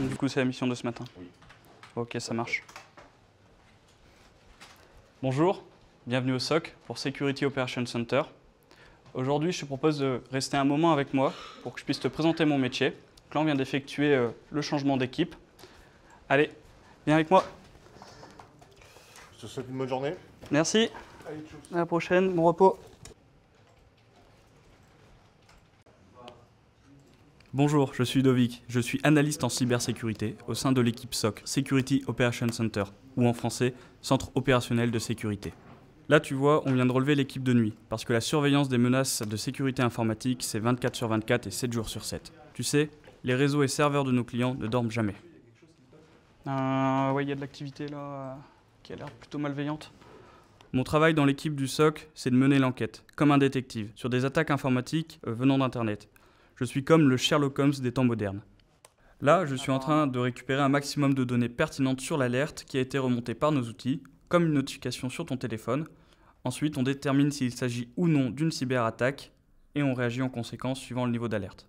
Du coup, c'est la mission de ce matin Ok, ça marche. Bonjour, bienvenue au SOC pour Security Operations Center. Aujourd'hui, je te propose de rester un moment avec moi pour que je puisse te présenter mon métier. clan là, on vient d'effectuer euh, le changement d'équipe. Allez, viens avec moi. Je te souhaite une bonne journée. Merci. la prochaine, bon repos. Bonjour, je suis Dovic, je suis analyste en cybersécurité au sein de l'équipe SOC, Security Operation Center, ou en français, Centre opérationnel de sécurité. Là, tu vois, on vient de relever l'équipe de nuit, parce que la surveillance des menaces de sécurité informatique, c'est 24 sur 24 et 7 jours sur 7. Tu sais, les réseaux et serveurs de nos clients ne dorment jamais. Euh, il y a de l'activité là euh, qui a l'air plutôt malveillante. Mon travail dans l'équipe du SOC, c'est de mener l'enquête, comme un détective, sur des attaques informatiques euh, venant d'Internet, je suis comme le Sherlock Holmes des temps modernes. Là, je suis en train de récupérer un maximum de données pertinentes sur l'alerte qui a été remontée par nos outils, comme une notification sur ton téléphone. Ensuite, on détermine s'il s'agit ou non d'une cyberattaque et on réagit en conséquence suivant le niveau d'alerte.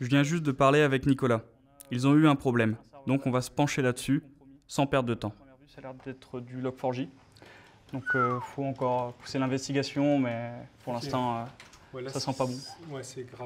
Je viens juste de parler avec Nicolas. Ils ont eu un problème, donc on va se pencher là-dessus sans perdre de temps. Ça a l'air d'être du log donc il euh, faut encore pousser l'investigation, mais pour l'instant, euh, ça sent pas bon.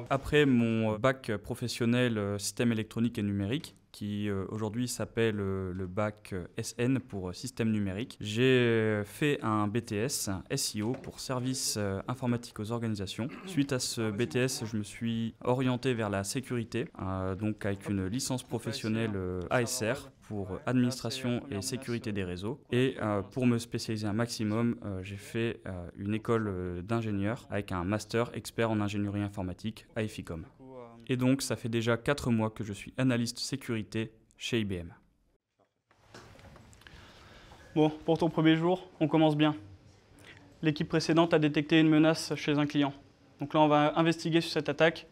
Après mon bac professionnel euh, système électronique et numérique, qui euh, aujourd'hui s'appelle euh, le bac SN pour système numérique. J'ai fait un BTS, SIO pour services informatiques aux organisations. Suite à ce BTS, je me suis orienté vers la sécurité, donc avec une licence professionnelle ASR pour euh, administration et sécurité des réseaux. Et euh, pour me spécialiser un maximum, euh, j'ai fait une école d'ingénieur avec un master expert en ingénierie informatique à IFICOM. Et donc, ça fait déjà quatre mois que je suis analyste sécurité chez IBM. Bon, pour ton premier jour, on commence bien. L'équipe précédente a détecté une menace chez un client. Donc là, on va investiguer sur cette attaque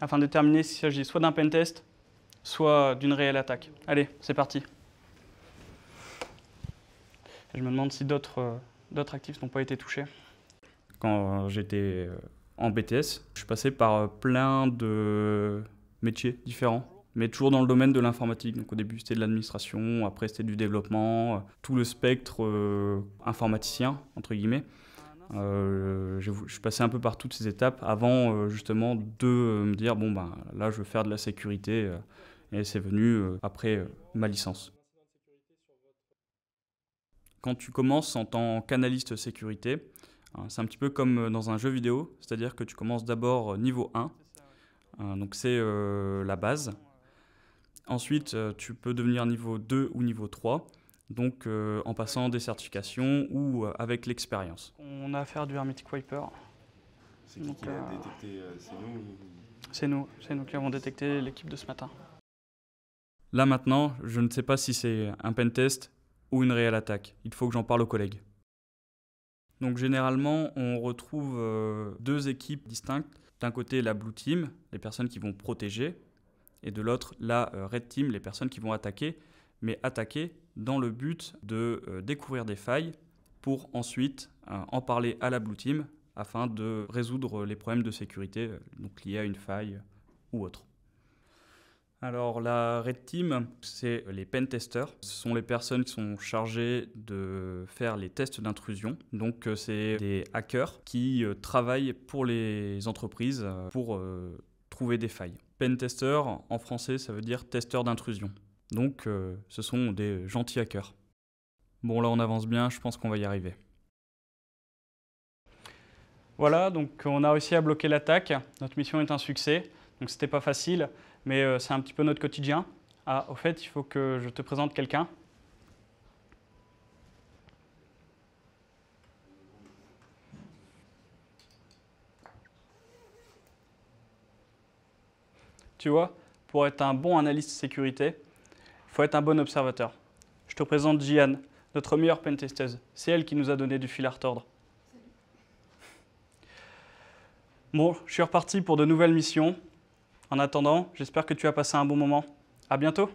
afin de déterminer s'il s'agit soit d'un pentest, soit d'une réelle attaque. Allez, c'est parti. je me demande si d'autres euh, actifs n'ont pas été touchés. Quand j'étais euh, en BTS, je suis passé par euh, plein de métiers différents, mais toujours dans le domaine de l'informatique. Donc au début c'était de l'administration, après c'était du développement, tout le spectre informaticien, entre guillemets. je, suis passé un peu par toutes ces étapes avant justement de me dire bon ben là je veux faire de la sécurité et c'est venu euh, après euh, ma licence. Quand tu commences en tant qu'analyste sécurité, hein, c'est un petit peu comme euh, dans un jeu vidéo, c'est-à-dire que tu commences d'abord niveau 1, hein, donc c'est la base. Ensuite, tu peux devenir niveau 2 ou niveau 3, donc en passant des certifications ou avec l'expérience. On a affaire du Hermetic Wiper. C'est qui qui a détecté C'est nous C'est nous, c'est nous qui avons détecté l'équipe de ce matin. Là maintenant, je ne sais pas si c'est un pentest ou une réelle attaque. Il faut que j'en parle aux collègues. Donc généralement, on retrouve euh, deux équipes distinctes. D'un côté, la blue team, les personnes qui vont protéger, et de l'autre, la euh, red team, les personnes qui vont attaquer, mais attaquer dans le but de euh, découvrir des failles pour ensuite en parler à la blue team afin de résoudre les problèmes de sécurité donc liés à une faille ou autre. Alors la Red Team, c'est les pen testers. Ce sont les personnes qui sont chargées de faire les tests d'intrusion. Donc euh, c'est des hackers qui euh, travaillent pour les entreprises euh, pour trouver des failles. Pen tester en français, ça veut dire testeur d'intrusion. Donc ce sont des gentils hackers. Bon là on avance bien, je pense qu'on va y arriver. Voilà, donc on a réussi à bloquer l'attaque. Notre mission est un succès. Donc c'était pas facile, mais euh, c'est un petit peu notre quotidien. Ah, au fait, il faut que je te présente quelqu'un. Tu vois, pour être un bon analyste sécurité, il faut être un bon observateur. Je te présente Jian, notre meilleure pentesteuse. C'est elle qui nous a donné du fil à retordre. Bon, je suis reparti pour de nouvelles missions. En attendant, j'espère que tu as passé un bon moment. À bientôt!